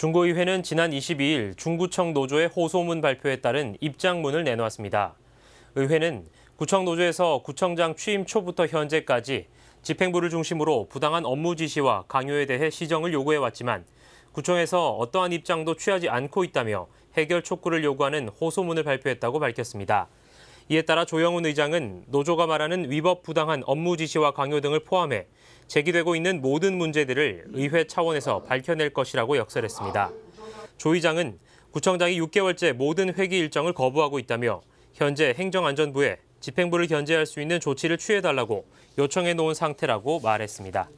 중고의회는 지난 22일 중구청 노조의 호소문 발표에 따른 입장문을 내놓았습니다. 의회는 구청 노조에서 구청장 취임 초부터 현재까지 집행부를 중심으로 부당한 업무 지시와 강요에 대해 시정을 요구해왔지만 구청에서 어떠한 입장도 취하지 않고 있다며 해결 촉구를 요구하는 호소문을 발표했다고 밝혔습니다. 이에 따라 조영훈 의장은 노조가 말하는 위법 부당한 업무 지시와 강요 등을 포함해 제기되고 있는 모든 문제들을 의회 차원에서 밝혀낼 것이라고 역설했습니다. 조 의장은 구청장이 6개월째 모든 회기 일정을 거부하고 있다며 현재 행정안전부에 집행부를 견제할 수 있는 조치를 취해달라고 요청해 놓은 상태라고 말했습니다.